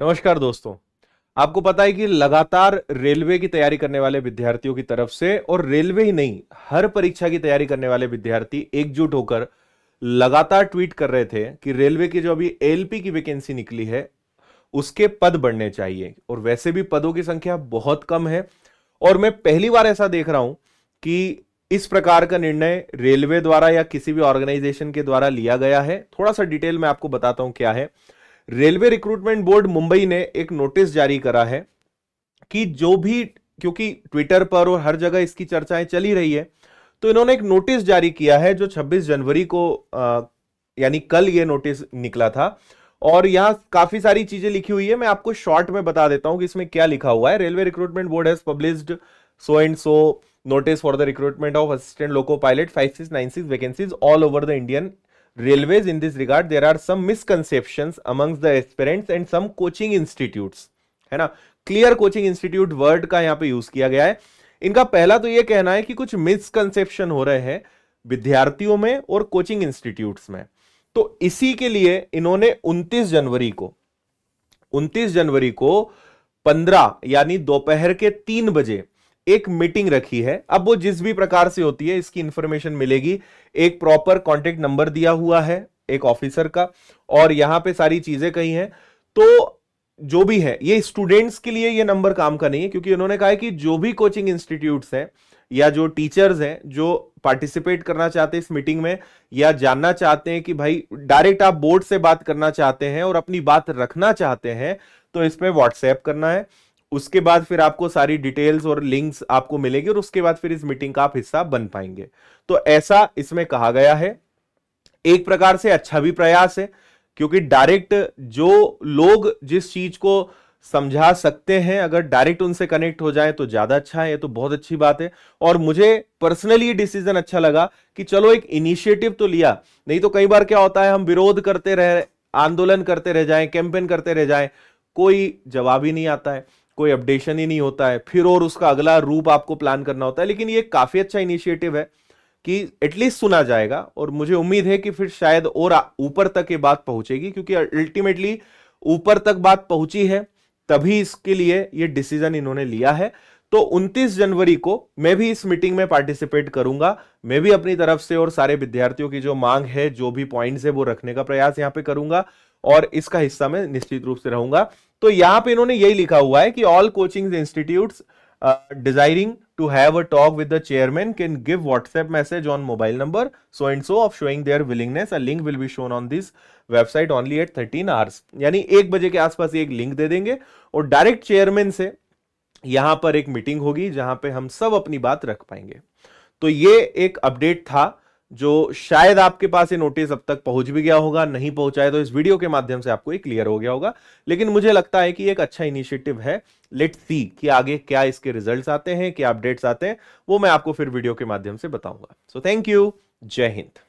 नमस्कार दोस्तों आपको पता है कि लगातार रेलवे की तैयारी करने वाले विद्यार्थियों की तरफ से और रेलवे ही नहीं हर परीक्षा की तैयारी करने वाले विद्यार्थी एकजुट होकर लगातार ट्वीट कर रहे थे कि रेलवे की जो अभी एलपी की वैकेंसी निकली है उसके पद बढ़ने चाहिए और वैसे भी पदों की संख्या बहुत कम है और मैं पहली बार ऐसा देख रहा हूं कि इस प्रकार का निर्णय रेलवे द्वारा या किसी भी ऑर्गेनाइजेशन के द्वारा लिया गया है थोड़ा सा डिटेल में आपको बताता हूं क्या है रेलवे रिक्रूटमेंट बोर्ड मुंबई ने एक नोटिस जारी करा है कि जो भी क्योंकि ट्विटर पर और हर जगह इसकी चर्चाएं चली रही है तो इन्होंने एक नोटिस जारी किया है जो 26 जनवरी को यानी कल ये नोटिस निकला था और यहां काफी सारी चीजें लिखी हुई है मैं आपको शॉर्ट में बता देता हूं कि इसमें क्या लिखा हुआ है railway recruitment board has published so and so notice for the recruitment of assistant loco pilot five six nine six vacancies all over the Indian railways in this regard there are some misconceptions amongst the aspirants and some coaching institutes है ना clear coaching institute word का यहाँ पे use किया गया है इनका पहला तो ये कहना है कि कुछ मिसकंसेप्शन हो रहे हैं विद्यार्थियों में और कोचिंग इंस्टीट्यूट्स में तो इसी के लिए इन्होंने 29 जनवरी को 29 जनवरी को 15 यानी दोपहर के तीन बजे एक मीटिंग रखी है अब वो जिस भी प्रकार से होती है इसकी इंफॉर्मेशन मिलेगी एक प्रॉपर कॉन्टेक्ट नंबर दिया हुआ है एक ऑफिसर का और यहां पे सारी चीजें कही हैं तो जो भी है ये स्टूडेंट्स के लिए ये नंबर काम का नहीं है क्योंकि उन्होंने कहा है कि जो भी कोचिंग इंस्टीट्यूट्स हैं या जो टीचर्स हैं जो पार्टिसिपेट करना चाहते हैं इस मीटिंग में या जानना चाहते हैं कि भाई डायरेक्ट आप बोर्ड से बात करना चाहते हैं और अपनी बात रखना चाहते हैं तो इसमें व्हाट्सएप करना है उसके बाद फिर आपको सारी डिटेल्स और लिंक्स आपको मिलेंगे और उसके बाद फिर इस मीटिंग का आप हिस्सा बन पाएंगे तो ऐसा इसमें कहा गया है एक प्रकार से अच्छा भी प्रयास है क्योंकि डायरेक्ट जो लोग जिस चीज को समझा सकते हैं अगर डायरेक्ट उनसे कनेक्ट हो जाए तो ज्यादा अच्छा है ये तो बहुत अच्छी बात है और मुझे पर्सनली डिसीजन अच्छा लगा कि चलो एक इनिशिएटिव तो लिया नहीं तो कई बार क्या होता है हम विरोध करते रह आंदोलन करते रह जाए कैंपेन करते रह जाए कोई जवाब ही नहीं आता है कोई अपडेशन ही नहीं होता है फिर और उसका अगला रूप आपको प्लान करना होता है लेकिन ये काफ़ी अच्छा इनिशिएटिव है कि एटलीस्ट सुना जाएगा और मुझे उम्मीद है कि फिर शायद और ऊपर तक ये बात पहुंचेगी क्योंकि अल्टीमेटली ऊपर तक बात पहुंची है तभी इसके लिए ये डिसीजन इन्होंने लिया है तो 29 जनवरी को मैं भी इस मीटिंग में पार्टिसिपेट करूंगा मैं भी अपनी तरफ से और सारे विद्यार्थियों की जो मांग है जो भी पॉइंट्स है वो रखने का प्रयास यहाँ पे करूंगा और इसका हिस्सा मैं निश्चित रूप से रहूंगा तो यहाँ पे इन्होंने यही लिखा हुआ है कि all coaching institute desiring to have a talk with the chairman can give WhatsApp message on mobile number so and so of showing their willingness a link will be shown on this website only at thirteen hours यानी एक बजे के आसपास एक link दे देंगे और direct chairman से यहां पर एक मीटिंग होगी जहां पे हम सब अपनी बात रख पाएंगे तो ये एक अपडेट था जो शायद आपके पास ये नोटिस अब तक पहुंच भी गया होगा नहीं पहुंचा है तो इस वीडियो के माध्यम से आपको ये क्लियर हो गया होगा लेकिन मुझे लगता है कि एक अच्छा इनिशिएटिव है लेट सी कि आगे क्या इसके रिजल्ट्स आते हैं क्या अपडेट्स आते हैं वो मैं आपको फिर वीडियो के माध्यम से बताऊंगा सो थैंक यू जय हिंद